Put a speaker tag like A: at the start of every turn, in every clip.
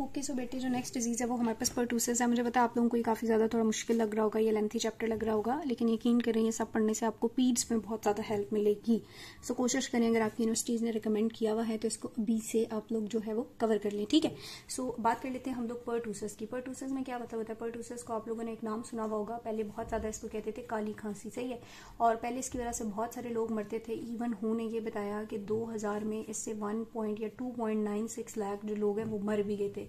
A: okay so बेटे जो next disease है वो हमारे पास पर्टूसिस है मुझे पता आप लोगों को ये काफ़ी ज़्यादा थोड़ा मुश्किल लग रहा होगा ये लेंथी चैप्टर लग रहा होगा लेकिन यकीन करें ये सब पढ़ने से आपको पीड्स में बहुत ज़्यादा हेल्प मिलेगी सो so, कोशिश करें अगर आपकी यूनिवर्सिटीज़ ने रिकमेंड किया हुआ है तो इसको अभी से आप लोग जो है वो कवर कर लें ठीक है सो so, बात कर लेते हैं हम लोग पर्टूसिस की पर्टूसिस में क्या बताया होता है पर्टूसिस को आप लोगों ने एक नाम सुना हुआ होगा पहले बहुत ज़्यादा इसको कहते थे काली खांसी सही है और पहले इसकी वजह से बहुत सारे लोग मरते थे इवन हु ने ये बताया कि दो में इससे वन पॉइंट या टू लाख जो लोग हैं वो मर भी गए थे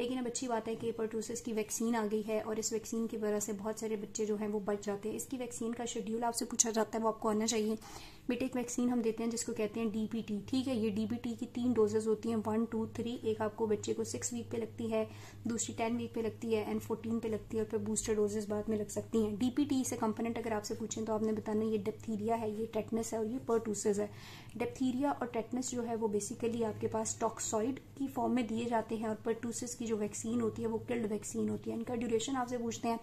A: लेकिन अब अच्छी बात है कि परटूसिस की वैक्सीन आ गई है और इस वैक्सीन की वजह से बहुत सारे बच्चे जो हैं वो बच जाते हैं इसकी वैक्सीन का शेड्यूल आपसे पूछा जाता है वो आपको आना चाहिए बेटे एक वैक्सीन हम देते हैं जिसको कहते हैं डीबीटी ठीक है ये डीबीटी की तीन डोजेज होती हैं वन टू थ्री एक आपको बच्चे को सिक्स वीक पे लगती है दूसरी टेन वीक पे लगती है एंड फोर्टीन पे लगती है और फिर बूस्टर डोजेज बाद में लग सकती हैं डीपीटी से कंपोनेंट अगर आपसे पूछें तो आपने बताना ये डेप्थीरिया है ये टेटनस है और ये परटूसिस है डेप्थीरिया और टेटनस जो है वो बेसिकली आपके पास टॉक्सॉइड की फॉर्म में दिए जाते हैं और परटूसिस की जो वैक्सीन होती है वो किल्ड वैक्सीन होती है इनका ड्यूरेशन आपसे पूछते हैं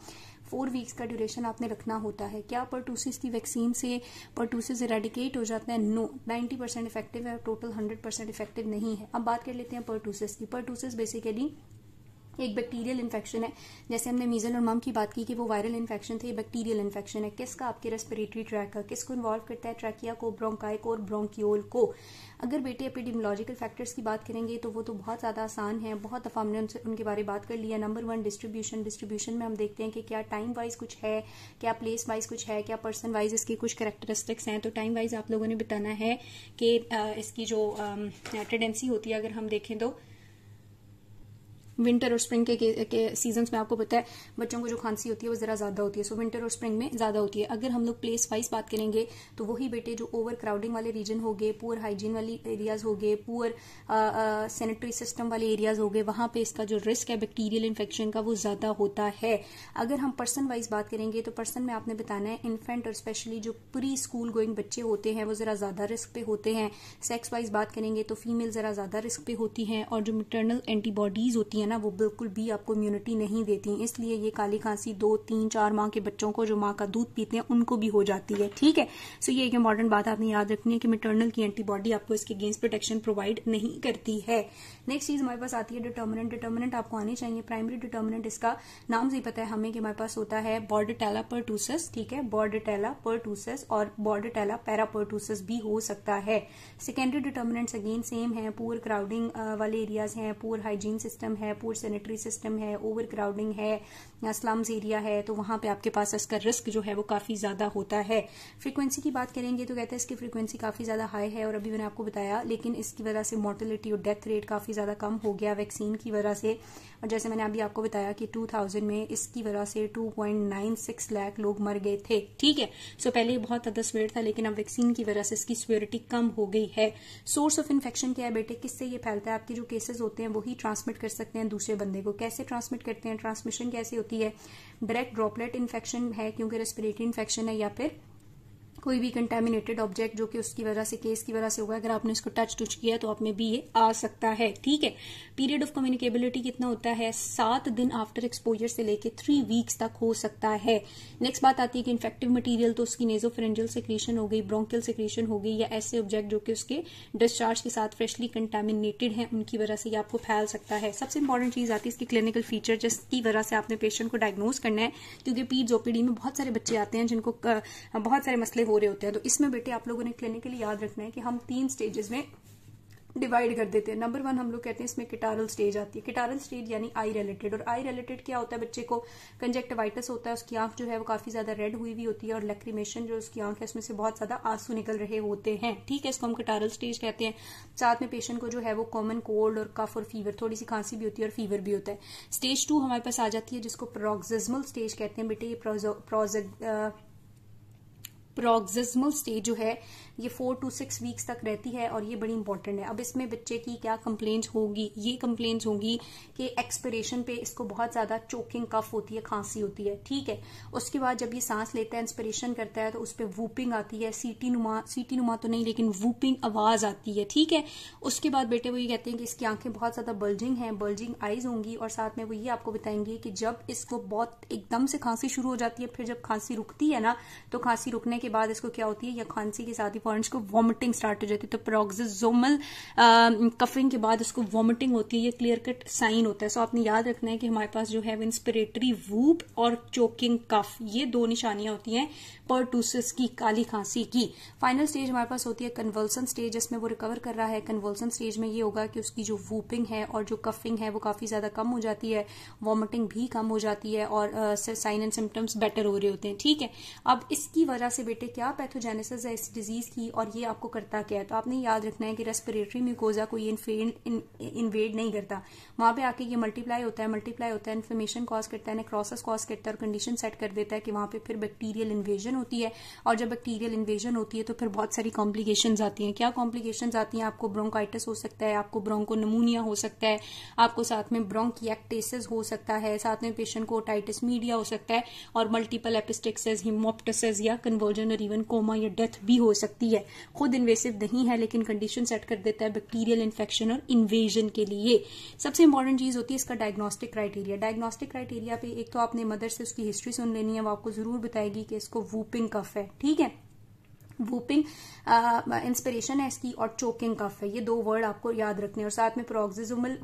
A: फोर वीक्स का ड्यूरेशन आपने रखना होता है क्या पर्टूसिस की वैक्सीन से पर्टूसिस इरेडिकेट हो जाता है नो नाइन्टी परसेंट इफेक्टिव है टोटल हंड्रेड परसेंट इफेक्टिव नहीं है अब बात कर लेते हैं परटूसिस की पर्टूसिस बेसिकली एक बैक्टीरियल इन्फेक्शन है जैसे हमने मीजल और मम की बात की कि वो वायरल इन्फेक्शन थे ये बैक्टीरियल इन्फेक्शन है किसका आपके रेस्पिरेटरी ट्रैक का किसको इन्वॉल्व करता है ट्रैकिया को ब्रोंकाइक और ब्रोंकियोल को अगर बेटे एपिडीमोलॉजिकल फैक्टर्स की बात करेंगे तो वो तो बहुत ज़्यादा आसान है बहुत दफ़ा हमने उनसे उनके बारे में बात कर लिया नंबर वन डिस्ट्रीब्यूशन डिस्ट्रीब्यूशन में हम देखते हैं कि क्या टाइम वाइज कुछ है क्या प्लेस वाइज कुछ है क्या पर्सन वाइज इसके कुछ करेक्टरिस्टिक्स हैं तो टाइम वाइज आप लोगों ने बताना है कि इसकी जो टेंडेंसी होती है अगर हम देखें तो विंटर और स्प्रिंग के, के, के में आपको पता है बच्चों को जो खांसी होती है वो ज़रा ज़्यादा होती है सो विंटर और स्प्रिंग में ज़्यादा होती है अगर हम लोग प्लेस वाइज बात करेंगे तो वही बेटे जो ओवर क्राउडिंग वाले रीजन हो गए पुअर हाइजीन वाली एरियाज हो गए पुअर सैनिटरी सिस्टम वाले एरियाज हो गए वहां पे इसका जो रिस्क है बैक्टीरियल इन्फेक्शन का वो ज़्यादा होता है अगर हम पर्सन वाइज बात करेंगे तो पर्सन में आपने बताना है इन्फेंट और स्पेशली जो प्री स्कूल गोइंग बच्चे होते हैं वो ज़रा ज़्यादा रिस्क पे होते हैं सेक्स वाइज बात करेंगे तो फीमेल ज़रा ज़्यादा रिस्क पे होती हैं और जो मटर्नल एंटीबॉडीज़ होती हैं है ना वो बिल्कुल भी आपको इम्यूनिटी नहीं देती इसलिए ये काली खांसी दो तीन चार माह के बच्चों को जो माँ का दूध पीते हैं उनको भी हो जाती है ठीक है सो ये एक इम्पॉर्टेंट बात आपने याद रखनी है कि मिटर्नल की एंटीबॉडी आपको इसके अगेंस्ट प्रोटेक्शन प्रोवाइड नहीं करती है नेक्स्ट चीज हमारे पास आती है डिटर्मिनेंट डिटर्मिनेंट आपको आने चाहिए प्राइमरी डिटर्मिनेंट इसका नाम से ही पता है हमें कि हमारे पास होता है बॉर्डिटेला पर ठीक है बॉर्डिटेला परटूसस और बॉर्डिटेला पैरापर्टूसस भी हो सकता है सेकेंडरी डिटर्मिनेंट्स अगेन सेम है पुअर क्राउडिंग वाले एरियाज हैं पुअर हाइजीन सिस्टम है पूर सैनिटरी सिस्टम है ओवर क्राउडिंग है या स्लम्स एरिया है तो वहां पे आपके पास इसका रिस्क जो है वो काफी ज्यादा होता है फ्रीक्वेंसी की बात करेंगे तो कहते हैं इसकी फ्रीक्वेंसी काफी ज्यादा हाई है और अभी मैंने आपको बताया लेकिन इसकी वजह से मोर्टिलिटी और डेथ रेट काफी ज्यादा कम हो गया वैक्सीन की वजह से और जैसे मैंने अभी आपको बताया कि टू में इसकी वजह से टू लाख लोग मर गए थे ठीक है सो पहले ये बहुत ज्यादा स्वेयर था लेकिन अब वैक्सीन की वजह से इसकी स्वेरिटी कम हो गई है सोर्स ऑफ इन्फेक्शन क्या है बेटे किससे ये फैलता है आपके जो केसेस होते हैं वही ट्रांसमिट कर सकते हैं हैं दूसरे बंदे को कैसे ट्रांसमिट करते हैं ट्रांसमिशन कैसे होती है डायरेक्ट ड्रॉपलेट इन्फेक्शन है क्योंकि रेस्पिरेटरी इन्फेक्शन है या फिर कोई भी कंटेमिनेटेड ऑब्जेक्ट जो कि उसकी वजह से केस की वजह से होगा अगर आपने इसको टच टुच किया तो आप में भी ये आ सकता है ठीक है पीरियड ऑफ कम्युनिकेबिलिटी कितना होता है सात दिन आफ्टर एक्सपोजर से लेके थ्री वीक्स तक हो सकता है नेक्स्ट बात आती है कि इन्फेक्टिव मटीरियल तो उसकी नेजोफ्रेंजल सेक्रेशन हो गई ब्रोंकियल सेक्रेशन हो गई या ऐसे ऑब्जेक्ट जो कि उसके डिस्चार्ज के साथ फ्रेशली कंटेमिनेटेड है उनकी वजह से ये आपको फैल सकता है सबसे इंपॉर्टेंट चीज आती है इसकी क्लिनिकल फीचर जिसकी वजह से आपने पेशेंट को डायग्नोज करना है क्योंकि पीज ओपीडी में बहुत सारे बच्चे आते हैं जिनको बहुत सारे मसले हो हो रहे होते हैं तो इसमें बेटे आप लोगों ने क्लिनिकली याद रखना है कि हम तीन स्टेजेस में डिवाइड कर देते हैं नंबर वन हम लोग कहते हैं इसमें किटारल स्टेज आती है किटारल स्टेज यानी आई रिलेटेड और आई रिलेटेड क्या होता है बच्चे को कंजेक्टिवाइटिस होता है उसकी आंख जो है वो काफी ज्यादा रेड हुई हुई होती है और लक्रीमेशन जो उसकी आंख है उसमें से बहुत ज्यादा आंसू निकल रहे होते हैं ठीक है इसको हम किटारल स्टेज कहते हैं साथ में पेशेंट को जो है वो कॉमन कोल्ड और कफ और फीवर थोड़ी सी खांसी भी होती है और फीवर भी होता है स्टेज टू हमारे पास आ जाती है जिसको प्रोक्सिजमल स्टेज कहते हैं बेटे ये प्रोजेक्ट प्रोग्जिस्मल स्टेज जो है ये फोर टू सिक्स वीक्स तक रहती है और ये बड़ी इंपॉर्टेंट है अब इसमें बच्चे की क्या कंप्लेंट्स होगी ये कंप्लेंट्स होगी कि एक्सपिरेशन पे इसको बहुत ज्यादा चोकिंग कफ होती है खांसी होती है ठीक है उसके बाद जब ये सांस लेता है इंस्पिरेशन करता है तो उस पर वूपिंग आती है सीटी नुमा सीटी नुमा तो नहीं लेकिन वूपिंग आवाज आती है ठीक है उसके बाद बेटे वो ये कहते हैं कि इसकी आंखें बहुत ज्यादा बल्जिंग है बल्जिंग आईज होंगी और साथ में वो ये आपको बताएंगे कि जब इसको बहुत एकदम से खांसी शुरू हो जाती है फिर जब खांसी रुकती है ना तो खांसी रुकने के बाद इसको क्या होती है या खांसी के साथ ही पॉइंट्स को वॉमिटिंग स्टार्ट हो जाती है तो प्रोक्सिजोमल कफिंग के बाद उसको वॉमिटिंग होती है ये क्लियर कट साइन होता है सो आपने याद रखना है कि हमारे पास जो है इंस्पिरेटरी वूप और चोकिंग कफ ये दो निशानियां होती हैं परटूसिस की काली खांसी की फाइनल स्टेज हमारे पास होती है कन्वर्सन स्टेज जिसमें वो रिकवर कर रहा है कन्वर्सन स्टेज में ये होगा कि उसकी जो वूपिंग है और जो कफिंग है वो काफी ज्यादा कम हो जाती है वॉमिटिंग भी कम हो जाती है और साइन एंड सिम्टम्स बेटर हो रहे होते हैं ठीक है अब इसकी वजह से बेटे क्या पैथोजेनेसिस है इस डिजीज़ की और ये आपको करता क्या है तो आपने याद रखना है कि रेस्पिरेटरी म्यूकोजा को ये इन्वेड नहीं करता वहां पे आके ये मल्टीप्लाई होता है मल्टीप्लाई होता है इन्फ्लेमेशन कॉज करता है नेक्रोसिस कॉज करता है और कंडीशन सेट कर देता है कि वहां पे फिर बैक्टीरियल इन्वेजन होती है और जब बैक्टीरियल इन्वेजन होती है तो फिर बहुत सारी कॉम्प्लिकेशन आती हैं क्या कॉम्प्लिकेशन आती हैं आपको ब्रोंकाइटिस हो सकता है आपको ब्रोंको नमूनिया हो सकता है आपको साथ में ब्रोंकिएक्टेसिस हो सकता है साथ में पेशेंट को ओटाइटिस मीडिया हो सकता है और मल्टीपल एपिस्टिक्स हिमोप्टिस या कन्वर्जन डिहाइड्रेशन और इवन कोमा या डेथ भी हो सकती है खुद इन्वेसिव नहीं है लेकिन कंडीशन सेट कर देता है बैक्टीरियल इन्फेक्शन और इन्वेजन के लिए सबसे इंपॉर्टेंट चीज होती है इसका डायग्नोस्टिक क्राइटेरिया डायग्नोस्टिक क्राइटेरिया पे एक तो आपने मदर से उसकी हिस्ट्री सुन लेनी है वो आपको जरूर बताएगी कि इसको वूपिंग कफ है ठीक है वूपिंग इंस्पिरेशन uh, है इसकी और चोकिंग कफ है ये दो वर्ड आपको याद रखने और साथ में प्रोक्सिजोमल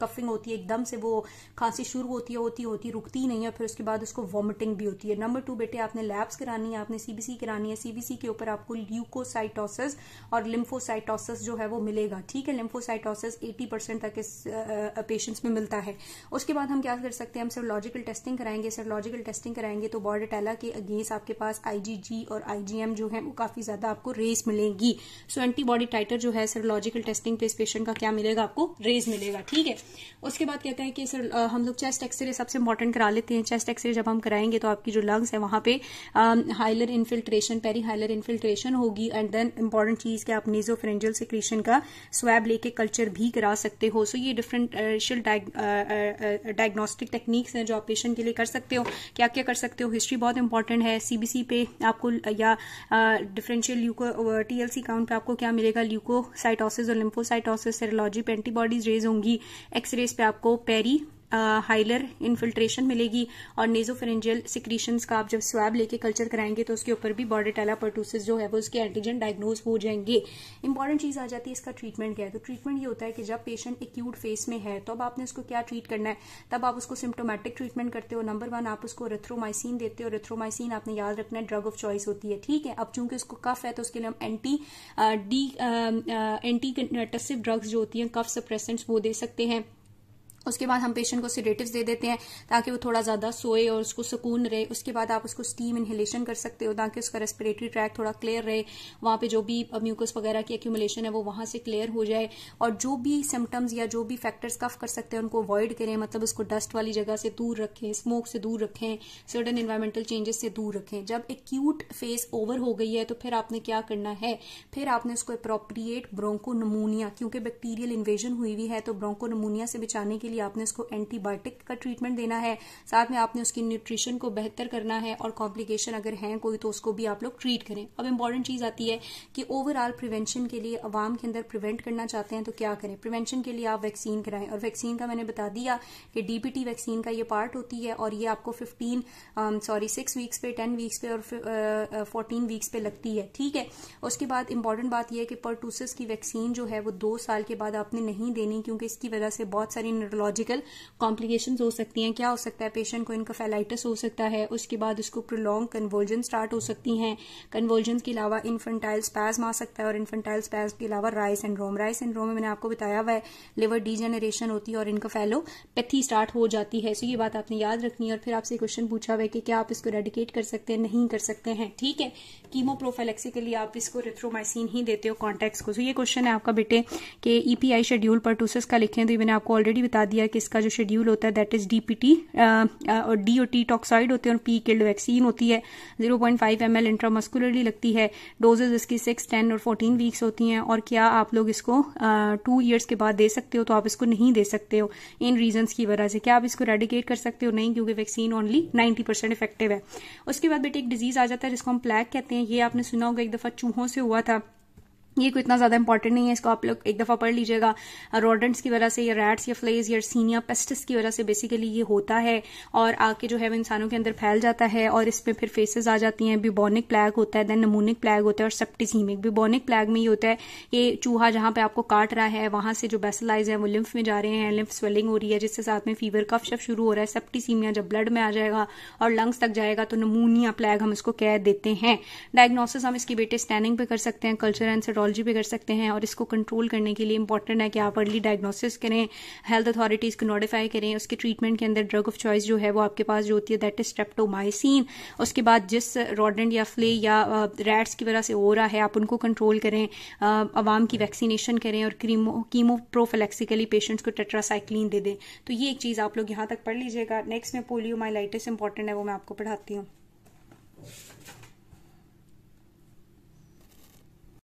A: कफिंग uh, होती है एकदम से वो खांसी शुरू होती है होती होती रुकती नहीं है फिर उसके बाद उसको वॉमिटिंग भी होती है नंबर टू बेटे आपने लैब्स करानी है आपने सीबीसी करानी है सीबीसी के ऊपर आपको ल्यूकोसाइटोसिस और लिम्फोसाइटोसिस जो है वो मिलेगा ठीक है लिम्फोसाइटोसिस एटी परसेंट तक इस पेशेंट्स uh, में मिलता है उसके बाद हम क्या कर सकते हैं हम सरलॉजिकल टेस्टिंग कराएंगे सरलॉजिकल टेस्टिंग कराएंगे तो बॉर्डेटेला के अगेंस्ट आपके पास आईजीजी और आईजीएम जो है वो काफी ज्यादा आपको रेस मिलेगी सो एंटीबॉडी टाइटर जो है सरोलॉजिकल टेस्टिंग पे इस पेशेंट का क्या मिलेगा आपको रेज मिलेगा ठीक है उसके बाद कहते हैं कि सर हम लोग चेस्ट एक्सरे सबसे इंपॉर्टेंट करा लेते हैं चेस्ट एक्सरे जब हम कराएंगे तो आपकी जो लंग्स है वहां पे hilar infiltration perihilar infiltration होगी एंड देन इंपॉर्टेंट चीज कि आप नीजो फ्रेंजल सिक्रेशन का स्वैब लेके कल्चर भी करा सकते हो सो so, ये डिफरेंट डायग्नोस्टिक टेक्निक्स हैं जो आप पेशेंट के लिए कर सकते हो क्या क्या कर सकते हो हिस्ट्री बहुत इंपॉर्टेंट है सीबीसी पे आपको या डिफरेंशियल ल्यूको टीएलसी काउंट पे आपको क्या मिलेगा ल्यूकोसाइटोसिस और लिम्फोसाइटोसिस सेरोलॉजी पे एंटीबॉडीज रेज होंगी एक्सरेज पे आपको पेरी हाइलर इन्फिल्ट्रेशन मिलेगी और नेजोफेरेंजियल सिक्रीशंस का आप जब स्वैब लेके कल्चर कराएंगे तो उसके ऊपर भी बॉर्डेटेला पर्टूसिस जो है वो उसके एंटीजन डायग्नोज हो जाएंगे इंपॉर्टेंट चीज आ जाती है इसका ट्रीटमेंट क्या है तो ट्रीटमेंट ये होता है कि जब पेशेंट एक्यूट फेस में है तो अब आपने उसको क्या ट्रीट करना है तब आप उसको सिम्टोमेटिक ट्रीटमेंट करते हो नंबर वन आप उसको रेथ्रोमाइसिन देते हो रेथ्रोमाइसिन आपने याद रखना है ड्रग ऑफ चॉइस होती है ठीक है अब चूंकि उसको कफ है तो उसके लिए हम anti D antitussive drugs जो होती है कफ सप्रेसेंट्स वो दे सकते हैं उसके बाद हम पेशेंट को सिडेटिव्स दे देते हैं ताकि वो थोड़ा ज़्यादा सोए और उसको सुकून रहे उसके बाद आप उसको स्टीम इनहेलेशन कर सकते हो ताकि उसका रेस्पिरेटरी ट्रैक थोड़ा क्लियर रहे वहां पे जो भी म्यूकस वगैरह की एक्यूमुलेशन है वो वहां से क्लियर हो जाए और जो भी सिम्टम्स या जो भी फैक्टर्स कफ कर सकते हैं उनको अवॉइड करें मतलब उसको डस्ट वाली जगह से दूर रखें स्मोक से दूर रखें सडन इन्वायरमेंटल चेंजेस से दूर रखें जब एक्यूट फेस ओवर हो गई है तो फिर आपने क्या करना है फिर आपने उसको अप्रोप्रिएट ब्रोंको नमूनिया क्योंकि बैक्टीरियल इन्वेजन हुई हुई है तो ब्रोंको नमूनिया से बचाने के लिए आपने उसको एंटीबायोटिक का ट्रीटमेंट देना है साथ में आपने उसकी न्यूट्रिशन को बेहतर करना है और कॉम्प्लिकेशन अगर है कोई तो उसको भी आप लोग ट्रीट करें अब इंपॉर्टेंट चीज आती है कि ओवरऑल प्रिवेंशन के लिए अवाम के अंदर प्रिवेंट करना चाहते हैं तो क्या करें प्रिवेंशन के लिए आप वैक्सीन कराएं और वैक्सीन का मैंने बता दिया कि डीपीटी वैक्सीन का ये पार्ट होती है और ये आपको फिफ्टीन सॉरी सिक्स वीक्स पे टेन वीक्स पे और फोर्टीन uh, वीक्स uh, पे लगती है ठीक है उसके बाद इंपॉर्टेंट बात यह है कि परटूसिस की वैक्सीन जो है वो दो साल के बाद आपने नहीं देनी क्योंकि इसकी वजह से बहुत सारी न्यूरो न्यूरोलॉजिकल कॉम्प्लिकेशन हो सकती हैं क्या हो सकता है पेशेंट को इनकोफेलाइटिस हो सकता है उसके बाद उसको प्रोलॉन्ग कन्वर्जन स्टार्ट हो सकती हैं कन्वर्जन के अलावा इन्फेंटाइल स्पैज्म आ सकता है और इन्फेंटाइल स्पैज के अलावा राय सिंड्रोम राय सिंड्रोम में मैंने आपको बताया हुआ है लिवर डीजेनरेशन होती है और इनकोफेलोपैथी स्टार्ट हो जाती है सो ये बात आपने याद रखनी है और फिर आपसे क्वेश्चन पूछा हुआ है कि क्या आप इसको रेडिकेट कर सकते हैं नहीं कर सकते हैं ठीक है कीमो के लिए आप इसको रिथ्रोमाइसिन ही देते हो कॉन्टेक्ट को सो ये क्वेश्चन है आपका बेटे के ईपीआई e शेड्यूल पर टूसेस का हैं तो मैंने आपको ऑलरेडी बता दिया कि इसका जो शेड्यूल होता है दैट इज डीपीटी और डी ओ टी टॉक्साइड होते हैं और पी किल्ड वैक्सीन होती है 0.5 पॉइंट एम एल इंट्रामस्कुलरली लगती है डोजेज इसकी सिक्स टेन और फोर्टीन वीक्स होती हैं और क्या आप लोग इसको टू uh, ईयर्स के बाद दे सकते हो तो आप इसको नहीं दे सकते हो इन रीजन की वजह से क्या आप इसको रेडिकेट कर सकते हो नहीं क्योंकि vaccine only ninety percent effective है उसके बाद बेटे एक डिजीज आ जाता है जिसको हम प्लैक कहते हैं ये आपने सुना होगा एक दफा चूहों से हुआ था ये कोई इतना ज्यादा इंपॉर्टेंट नहीं है इसको आप लोग एक दफा पढ़ लीजिएगा रोडेंट्स की वजह से या रैट्स या फ्लेज या सीनिया पेस्टिस की वजह से बेसिकली ये होता है और आके जो है वो इंसानों के अंदर फैल जाता है और इसमें फिर फेसेस आ जाती हैं बिबोनिक प्लैग होता है देन नमूनिक प्लैग होता है और सेप्टिसीमिक बिबोनिक प्लैग में ये होता है ये चूहा जहां पर आपको काट रहा है वहां से जो बेसलाइज है वो लिम्फ में जा रहे हैं लिम्फ स्वेलिंग हो रही है जिससे साथ में फीवर कफ शफ शुरू हो रहा है सेप्टिसीमिया जब ब्लड में आ जाएगा और लंग्स तक जाएगा तो नमूनिया प्लैग हम इसको कह देते हैं डायग्नोसिस हम इसकी बेटे स्टैनिंग पे कर सकते हैं कल्चर एंड पैथोलॉजी भी कर सकते हैं और इसको कंट्रोल करने के लिए इंपॉर्टेंट है कि आप अर्ली डायग्नोसिस करें हेल्थ अथॉरिटीज़ को नोटिफाई करें उसके ट्रीटमेंट के अंदर ड्रग ऑफ चॉइस जो है वो आपके पास जो होती है दैट इज स्ट्रेप्टोमाइसिन उसके बाद जिस रॉडेंट या फ्ले या रैट्स uh, की वजह से हो रहा है आप उनको कंट्रोल करें uh, आवाम की वैक्सीनेशन करें और कीमो प्रोफेलेक्सिकली पेशेंट्स को टेट्रासाइक्लिन दे दें तो ये एक चीज़ आप लोग यहाँ तक पढ़ लीजिएगा नेक्स्ट में पोलियो माइलाइटिस इंपॉर्टेंट है वो मैं आपको पढ़ाती हूँ